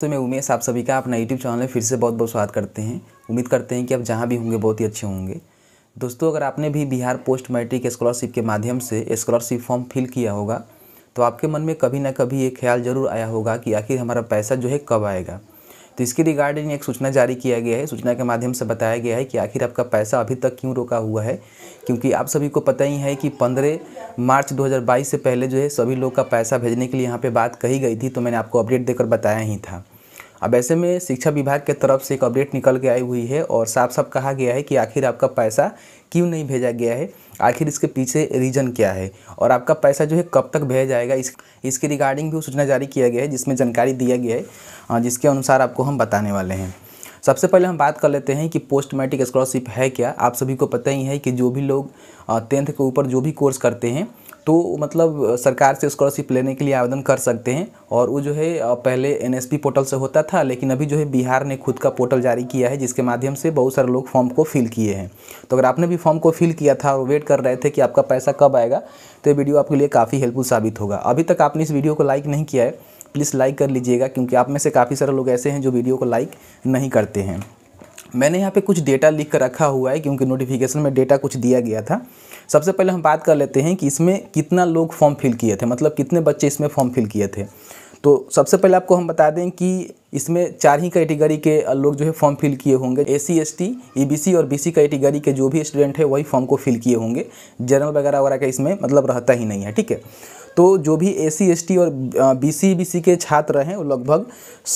तो मैं उमेश आप सभी का अपना यूट्यूब चैनल में फिर से बहुत बहुत स्वागत करते हैं उम्मीद करते हैं कि आप जहाँ भी होंगे बहुत ही अच्छे होंगे दोस्तों अगर आपने भी बिहार पोस्ट मैट्रिक स्कॉलरशिप के माध्यम से स्कॉलरशिप फॉर्म फिल किया होगा तो आपके मन में कभी ना कभी ये ख्याल जरूर आया होगा कि आखिर हमारा पैसा जो है कब आएगा तो इसके रिगार्डिंग एक सूचना जारी किया गया है सूचना के माध्यम से बताया गया है कि आखिर आपका पैसा अभी तक क्यों रोका हुआ है क्योंकि आप सभी को पता ही है कि 15 मार्च 2022 से पहले जो है सभी लोग का पैसा भेजने के लिए यहाँ पे बात कही गई थी तो मैंने आपको अपडेट देकर बताया ही था अब ऐसे में शिक्षा विभाग के तरफ से एक अपडेट निकल के आई हुई है और साफ साफ कहा गया है कि आखिर आपका पैसा क्यों नहीं भेजा गया है आखिर इसके पीछे रीज़न क्या है और आपका पैसा जो है कब तक भेजा जाएगा इस इसके रिगार्डिंग भी सूचना जारी किया गया है जिसमें जानकारी दिया गया है जिसके अनुसार आपको हम बताने वाले हैं सबसे पहले हम बात कर लेते हैं कि पोस्ट मैट्रिक स्कॉलरशिप है क्या आप सभी को पता ही है कि जो भी लोग टेंथ के ऊपर जो भी कोर्स करते हैं तो मतलब सरकार से स्कॉलरशिप लेने के लिए आवेदन कर सकते हैं और वो जो है पहले एन पोर्टल से होता था लेकिन अभी जो है बिहार ने खुद का पोर्टल जारी किया है जिसके माध्यम से बहुत सारे लोग फॉर्म को फिल किए हैं तो अगर आपने भी फॉर्म को फिल किया था और वेट कर रहे थे कि आपका पैसा कब आएगा तो ये वीडियो आपके लिए काफ़ी हेल्पफुल साबित होगा अभी तक आपने इस वीडियो को लाइक नहीं किया है प्लीज़ लाइक कर लीजिएगा क्योंकि आप में से काफ़ी सारे लोग ऐसे हैं जो वीडियो को लाइक नहीं करते हैं मैंने यहाँ पे कुछ डेटा लिख कर रखा हुआ है क्योंकि नोटिफिकेशन में डेटा कुछ दिया गया था सबसे पहले हम बात कर लेते हैं कि इसमें कितना लोग फॉर्म फिल किए थे मतलब कितने बच्चे इसमें फॉर्म फिल किए थे तो सबसे पहले आपको हम बता दें कि इसमें चार ही कैटेगरी के लोग जो है फॉर्म फिल किए होंगे A C S T E B C और बी सी कैटेगरी के जो भी स्टूडेंट है वही फॉर्म को फिल किए होंगे जनरल वगैरह वगैरह का इसमें मतलब रहता ही नहीं है ठीक है तो जो भी ए सी एस टी और बी सी बी सी के छात्र हैं वो लगभग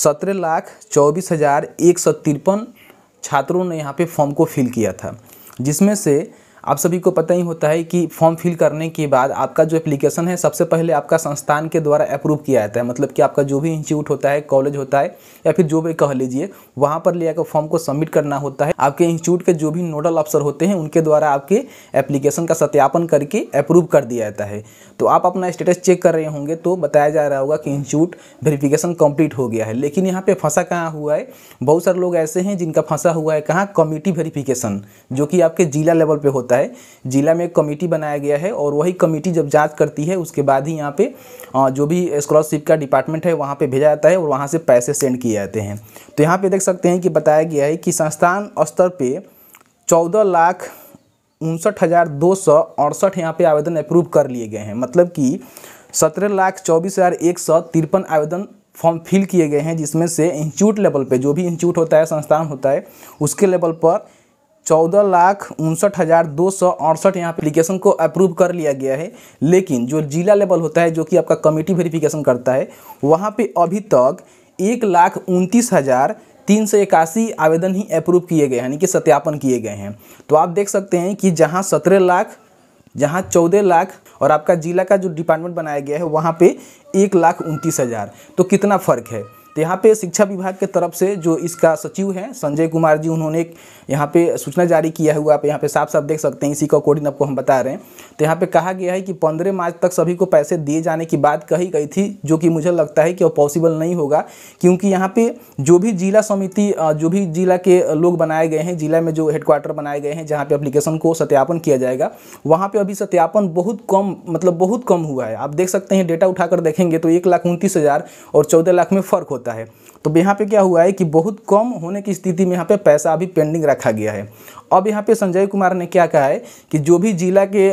सत्रह लाख चौबीस हज़ार एक सौ तिरपन छात्रों ने यहाँ पे फॉर्म को फिल किया था जिसमें से आप सभी को पता ही होता है कि फॉर्म फिल करने के बाद आपका जो एप्लीकेशन है सबसे पहले आपका संस्थान के द्वारा अप्रूव किया जाता है मतलब कि आपका जो भी इंस्टीट्यूट होता है कॉलेज होता है या फिर जो भी कह लीजिए वहाँ पर ले आकर फॉर्म को सबमिट करना होता है आपके इंस्टीट्यूट के जो भी नोडल अफसर होते हैं उनके द्वारा आपके एप्लीकेशन का सत्यापन करके अप्रूव कर दिया जाता है तो आप अपना स्टेटस चेक कर रहे होंगे तो बताया जा रहा होगा कि इंस्टीट्यूट वेरिफिकेशन कंप्लीट हो गया है लेकिन यहाँ पर फंसा कहाँ हुआ है बहुत सारे लोग ऐसे हैं जिनका फंसा हुआ है कहाँ कमिटी वेरीफिकेशन जो कि आपके जिला लेवल पर होता है होता है जिला में एक कमेटी बनाया गया है और वही कमेटी जब जांच करती है उसके बाद ही यहाँ पे जो भी स्कॉलरशिप का डिपार्टमेंट है वहाँ पर भेजा जाता है और वहाँ से पैसे सेंड किए जाते हैं तो यहाँ पर देख सकते हैं कि बताया गया है कि संस्थान स्तर पर चौदह लाख उनसठ हज़ार दो सौ अड़सठ यहाँ पर आवेदन अप्रूव कर लिए गए हैं मतलब कि सत्रह लाख चौबीस हज़ार एक सौ तिरपन आवेदन फॉर्म फिल किए गए हैं जिसमें से इंस्टीट्यूट लेवल पे जो भी इंस्टीट्यूट होता है संस्थान होता है उसके लेवल पर चौदह लाख उनसठ हज़ार दो सौ अड़सठ यहाँ अप्लीकेशन को अप्रूव कर लिया गया है लेकिन जो जिला लेवल होता है जो कि आपका कमेटी वेरिफिकेशन करता है वहाँ पे अभी तक एक लाख उनतीस हज़ार तीन सौ इक्यासी आवेदन ही अप्रूव किए गए हैं यानी कि सत्यापन किए गए हैं तो आप देख सकते हैं कि जहाँ सत्रह लाख जहाँ चौदह लाख और आपका जिला का जो डिपार्टमेंट बनाया गया है वहाँ पर एक लाख उनतीस हज़ार तो कितना फ़र्क है तो यहाँ पे शिक्षा विभाग के तरफ से जो इसका सचिव हैं संजय कुमार जी उन्होंने एक यहाँ पे सूचना जारी किया हुआ आप यहाँ पे साफ साफ देख सकते हैं इसी का कोडिंग आपको हम बता रहे हैं तो यहाँ पे कहा गया है कि पंद्रह मार्च तक सभी को पैसे दिए जाने की बात कही गई थी जो कि मुझे लगता है कि वो पॉसिबल नहीं होगा क्योंकि यहाँ पे जो भी जिला समिति जो भी जिला के लोग बनाए गए हैं जिला में जो हेडक्वार्टर बनाए गए हैं जहाँ पे अप्लीकेशन को सत्यापन किया जाएगा वहाँ पर अभी सत्यापन बहुत कम मतलब बहुत कम हुआ है आप देख सकते हैं डेटा उठाकर देखेंगे तो एक लाख उनतीस हज़ार और चौदह लाख में फ़र्क होता होता है तो यहाँ पे क्या हुआ है कि बहुत कम होने की स्थिति में यहाँ पे पैसा अभी पेंडिंग रखा गया है अब यहाँ पे संजय कुमार ने क्या कहा है कि जो भी जिला के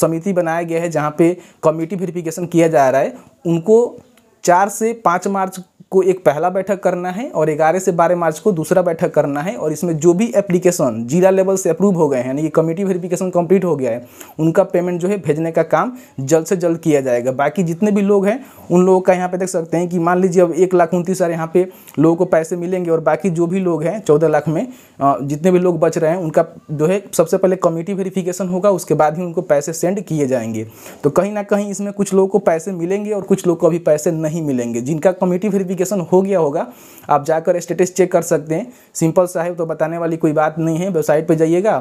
समिति बनाया गया है जहाँ पे कमिटी वेरिफिकेशन किया जा रहा है उनको चार से पाँच मार्च को एक पहला बैठक करना है और ग्यारह से बारह मार्च को दूसरा बैठक करना है और इसमें जो भी एप्लीकेशन जिला लेवल से अप्रूव हो गए हैं यानी कि कमेटी वेरिफिकेशन कंप्लीट हो गया है उनका पेमेंट जो है भेजने का काम जल्द से जल्द किया जाएगा बाकी जितने भी लोग हैं उन लोगों का यहाँ पे देख सकते हैं कि मान लीजिए अब एक लाख उनतीस हज़ार यहाँ पे लोगों को पैसे मिलेंगे और बाकी जो भी लोग हैं चौदह लाख में जितने भी लोग बच रहे हैं उनका जो है सबसे पहले कमेटी वेरिफिकेशन होगा उसके बाद ही उनको पैसे सेंड किए जाएंगे तो कहीं ना कहीं इसमें कुछ लोगों को पैसे मिलेंगे और कुछ लोग को अभी पैसे नहीं मिलेंगे जिनका कमेटी वेरिफिकेशन वेरिफिकेशन हो गया होगा आप जाकर स्टेटस चेक कर सकते हैं सिंपल सा है तो बताने वाली कोई बात नहीं है वेबसाइट पर जाइएगा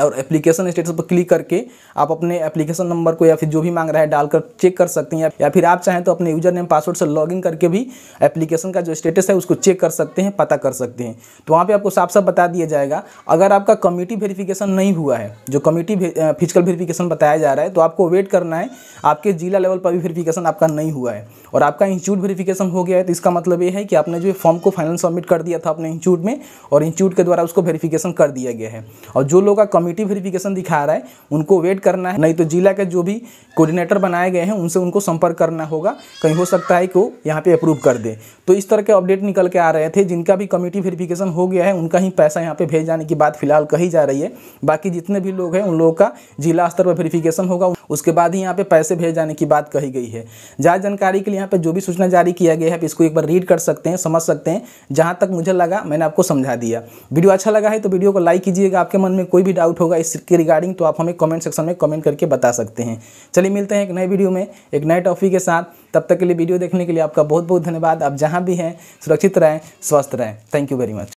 और एप्लीकेशन स्टेटस पर क्लिक करके आप अपने एप्लीकेशन नंबर को या फिर जो भी मांग रहा है डालकर चेक कर सकते हैं या फिर आप चाहें तो अपने यूजर नेम पासवर्ड से लॉगिन करके भी एप्लीकेशन का जो स्टेटस है उसको चेक कर सकते हैं पता कर सकते हैं तो वहाँ पर आपको साफ साफ बता दिया जाएगा अगर आपका कमेटी वेरीफिकेशन नहीं हुआ है जो कमिटी फिजिकल वेरीफिकेशन बताया जा रहा है तो आपको वेट करना है आपके जिला लेवल पर भी वेरीफिकेशन आपका नहीं हुआ है और आपका इंस्टीट्यूट वेरीफिकेशन हो गया है तो इसका मतलब ये है कि आपने जो फॉर्म को फाइनल सबमिट कर दिया था अपने इंस्टीट्यूट में और इंस्टीट्यूट के द्वारा उसको वेरीफिकेशन कर दिया गया है और जो लोग का कमेटी वेरिफिकेशन दिखा रहा है उनको वेट करना है नहीं तो जिला के जो भी कोऑर्डिनेटर बनाए गए हैं उनसे उनको संपर्क करना होगा कहीं हो सकता है कि वो यहाँ पे अप्रूव कर दे तो इस तरह के अपडेट निकल के आ रहे थे जिनका भी कमेटी वेरिफिकेशन हो गया है उनका ही पैसा यहाँ पे भेज जाने की बात फिलहाल कही जा रही है बाकी जितने भी लोग हैं उन लोगों का जिला स्तर पर वेरीफिकेशन होगा उसके बाद ही यहाँ पे पैसे भेज जाने की बात कही गई है जहाँ जानकारी के लिए यहाँ पे जो भी सूचना जारी किया गया है इसको एक बार रीड कर सकते हैं समझ सकते हैं जहाँ तक मुझे लगा मैंने आपको समझा दिया वीडियो अच्छा लगा है तो वीडियो को लाइक कीजिएगा आपके मन में कोई भी डाउट डाउट होगा इसके रिगार्डिंग तो आप हमें कमेंट सेक्शन में कमेंट करके बता सकते हैं चलिए मिलते हैं एक नए वीडियो में एक नए टॉपिक के साथ तब तक के लिए वीडियो देखने के लिए आपका बहुत बहुत धन्यवाद आप जहाँ भी हैं सुरक्षित रहें स्वस्थ रहें थैंक यू वेरी मच